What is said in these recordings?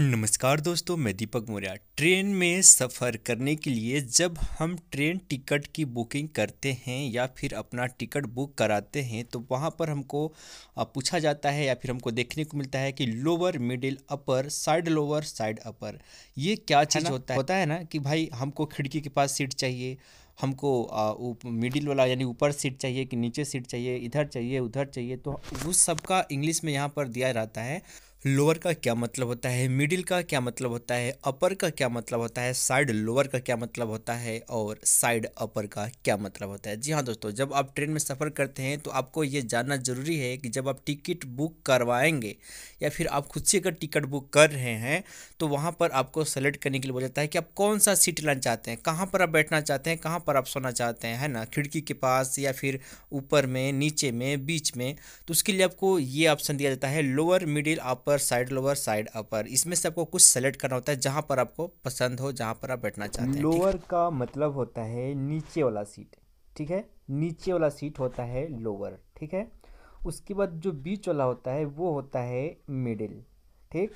नमस्कार दोस्तों मैं दीपक मौर्या ट्रेन में सफ़र करने के लिए जब हम ट्रेन टिकट की बुकिंग करते हैं या फिर अपना टिकट बुक कराते हैं तो वहाँ पर हमको पूछा जाता है या फिर हमको देखने को मिलता है कि lower middle upper side lower side upper ये क्या चीज़ होता है होता है ना कि भाई हमको खिड़की के पास सीट चाहिए हमको मिडिल वाला यानी ऊपर सीट चाहिए कि नीचे सीट चाहिए इधर चाहिए उधर चाहिए तो उस सब का इंग्लिश में यहाँ पर दिया जाता है लोअर का क्या मतलब होता है मिडिल का क्या मतलब होता है अपर का क्या मतलब होता है साइड लोअर का क्या मतलब होता है और साइड अपर का क्या मतलब होता है जी हाँ दोस्तों जब आप ट्रेन में सफ़र करते हैं तो आपको ये जानना ज़रूरी है कि जब आप टिकट बुक करवाएंगे या फिर आप खुद से अगर टिकट बुक कर रहे हैं तो वहाँ पर आपको सेलेक्ट करने के लिए बोला जाता है कि आप कौन सा सीट लेना चाहते हैं कहाँ पर आप बैठना चाहते हैं कहाँ पर आप सोना चाहते हैं है ना खिड़की के पास या फिर ऊपर में नीचे में बीच में तो उसके लिए आपको ये ऑप्शन दिया जाता है lower middle upper upper side lower side upper इसमें से आपको कुछ सेलेक्ट करना होता है जहाँ पर आपको पसंद हो जहाँ पर आप बैठना चाहते हैं लोअर का मतलब होता है नीचे वाला सीट ठीक है नीचे वाला सीट होता है लोअर ठीक है उसके बाद जो बीच वाला होता है वो होता है मिडिल ठीक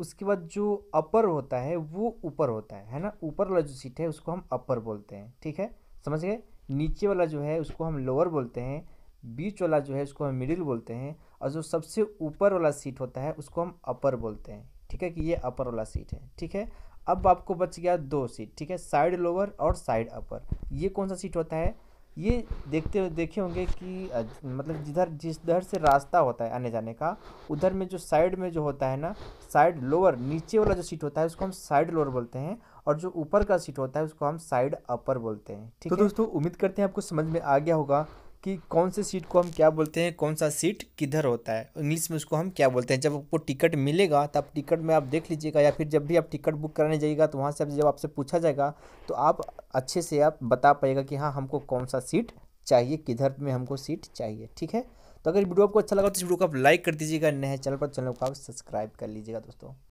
उसके बाद जो अपर होता है वो ऊपर होता है है ना ऊपर वाला जो सीट है उसको हम अपर बोलते हैं ठीक है समझ गए नीचे वाला जो है उसको हम लोअर बोलते हैं बीच वाला जो है इसको हम मिडिल बोलते हैं और जो सबसे ऊपर वाला सीट होता है उसको हम अपर बोलते हैं ठीक है कि ये अपर वाला सीट है ठीक है अब आपको बच गया दो सीट ठीक है साइड लोअर और साइड अपर ये कौन सा सीट होता है ये देखते देखे होंगे कि मतलब जिधर जिस दर से रास्ता होता है आने जाने का उधर में जो साइड में जो होता है ना साइड लोअर नीचे वाला जो सीट होता है उसको हम साइड लोअर बोलते हैं और जो ऊपर का सीट होता है उसको हम साइड अपर बोलते हैं ठीक तो है? दोस्तों उम्मीद करते हैं आपको समझ में आ गया होगा कि कौन से सीट को हम क्या बोलते हैं कौन सा सीट किधर होता है इंग्लिश में उसको हम क्या बोलते हैं जब आपको टिकट मिलेगा तो आप टिकट में आप देख लीजिएगा या फिर जब भी आप टिकट बुक कराने जाइएगा तो वहाँ से जब आपसे पूछा जाएगा तो आप अच्छे से आप बता पाएगा कि हाँ हमको कौन सा सीट चाहिए किधर में हमको सीट चाहिए ठीक है तो अगर वीडियो आपको अच्छा लगा तो इस वीडियो को आप लाइक कर दीजिएगा नए चैनल पर चैनल को आप सब्सक्राइब कर लीजिएगा दोस्तों